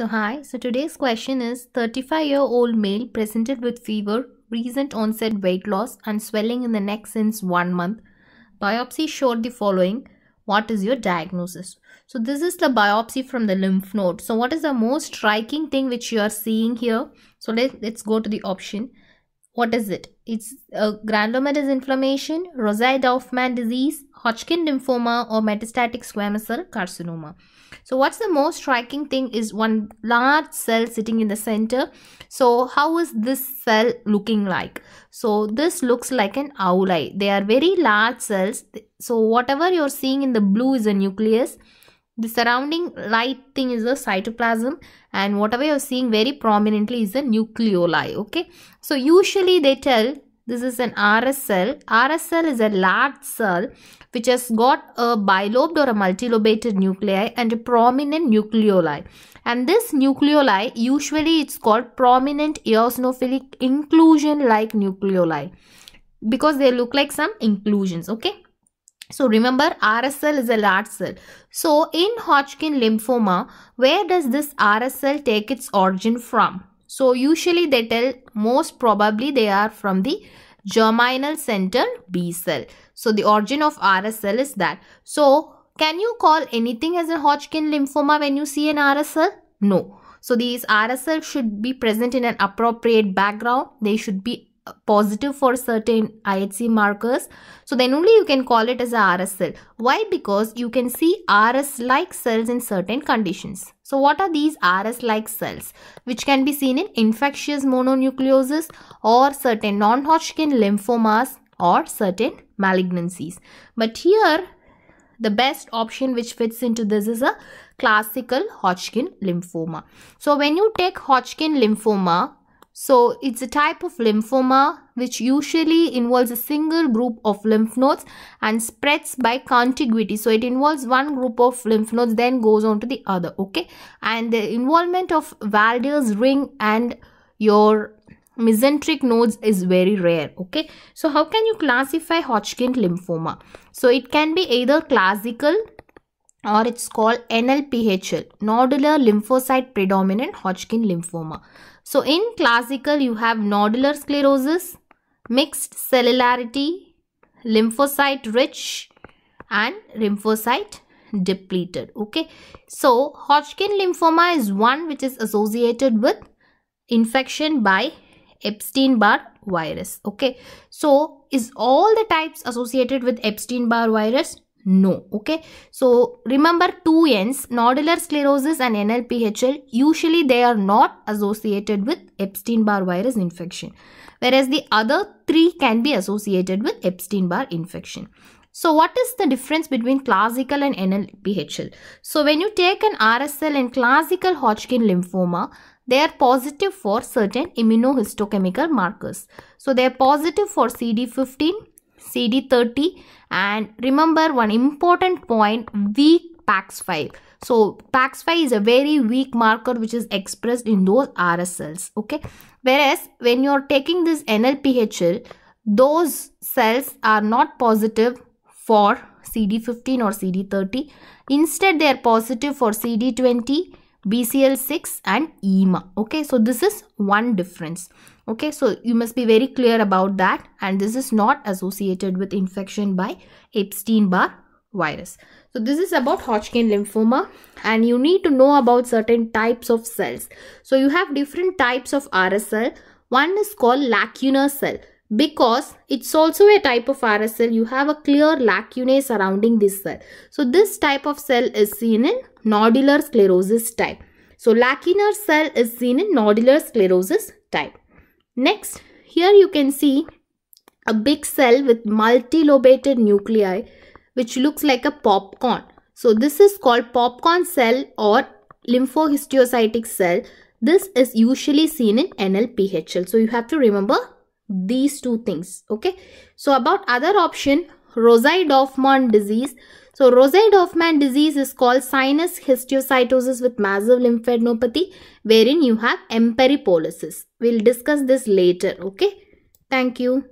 So hi, so today's question is 35 year old male presented with fever, recent onset weight loss and swelling in the neck since one month. Biopsy showed the following. What is your diagnosis? So this is the biopsy from the lymph node. So what is the most striking thing which you are seeing here? So let, let's go to the option. What is it? It's granuloma. Uh, granulomatous inflammation, Rosai Dorfman disease, Hodgkin lymphoma, or metastatic squamous cell carcinoma. So what's the most striking thing is one large cell sitting in the center. So how is this cell looking like? So this looks like an owl eye. They are very large cells. So whatever you're seeing in the blue is a nucleus. The surrounding light thing is the cytoplasm and whatever you're seeing very prominently is the nucleoli. Okay. So usually they tell this is an RSL. RSL is a large cell which has got a bilobed or a multilobated nuclei and a prominent nucleoli. And this nucleoli usually it's called prominent eosinophilic inclusion like nucleoli because they look like some inclusions. Okay. So remember RSL is a large cell. So in Hodgkin lymphoma, where does this RSL take its origin from? So usually they tell most probably they are from the germinal center B cell. So the origin of RSL is that. So can you call anything as a Hodgkin lymphoma when you see an RSL? No. So these RSL should be present in an appropriate background. They should be positive for certain IHC markers. So then only you can call it as a RS cell. Why? Because you can see RS-like cells in certain conditions. So what are these RS-like cells? Which can be seen in infectious mononucleosis or certain non-Hodgkin lymphomas or certain malignancies. But here, the best option which fits into this is a classical Hodgkin lymphoma. So when you take Hodgkin lymphoma, so it's a type of lymphoma which usually involves a single group of lymph nodes and spreads by contiguity. So it involves one group of lymph nodes then goes on to the other. Okay. And the involvement of Valder's ring and your mesenteric nodes is very rare okay so how can you classify hodgkin lymphoma so it can be either classical or it's called NLPHL, nodular lymphocyte predominant Hodgkin lymphoma. So in classical, you have nodular sclerosis, mixed cellularity, lymphocyte rich and lymphocyte depleted. Okay. So Hodgkin lymphoma is one which is associated with infection by Epstein-Barr virus. Okay. So is all the types associated with Epstein-Barr virus? No. Okay. So remember two ends, nodular sclerosis and NLPHL, usually they are not associated with Epstein-Barr virus infection. Whereas the other three can be associated with Epstein-Barr infection. So what is the difference between classical and NLPHL? So when you take an RSL and classical Hodgkin lymphoma, they are positive for certain immunohistochemical markers. So they are positive for CD15, CD30 and remember one important point weak PAX5. So PAX5 is a very weak marker which is expressed in those RSLs. Okay. Whereas when you're taking this NLPHL, those cells are not positive for CD15 or CD30. Instead, they are positive for CD20, BCL6 and EMA. Okay. So this is one difference okay so you must be very clear about that and this is not associated with infection by Epstein-Barr virus so this is about Hodgkin lymphoma and you need to know about certain types of cells so you have different types of RSL one is called lacunar cell because it's also a type of RSL you have a clear lacunae surrounding this cell so this type of cell is seen in nodular sclerosis type so lacunar cell is seen in nodular sclerosis type Next, here you can see a big cell with multilobated nuclei which looks like a popcorn. So this is called popcorn cell or lymphohistiocytic cell. This is usually seen in NLPHL. So you have to remember these two things. Okay. So about other option, rosai dorfman disease. So rosai dorfman disease is called sinus histiocytosis with massive lymphadenopathy wherein you have emperipolysis. We'll discuss this later. Okay. Thank you.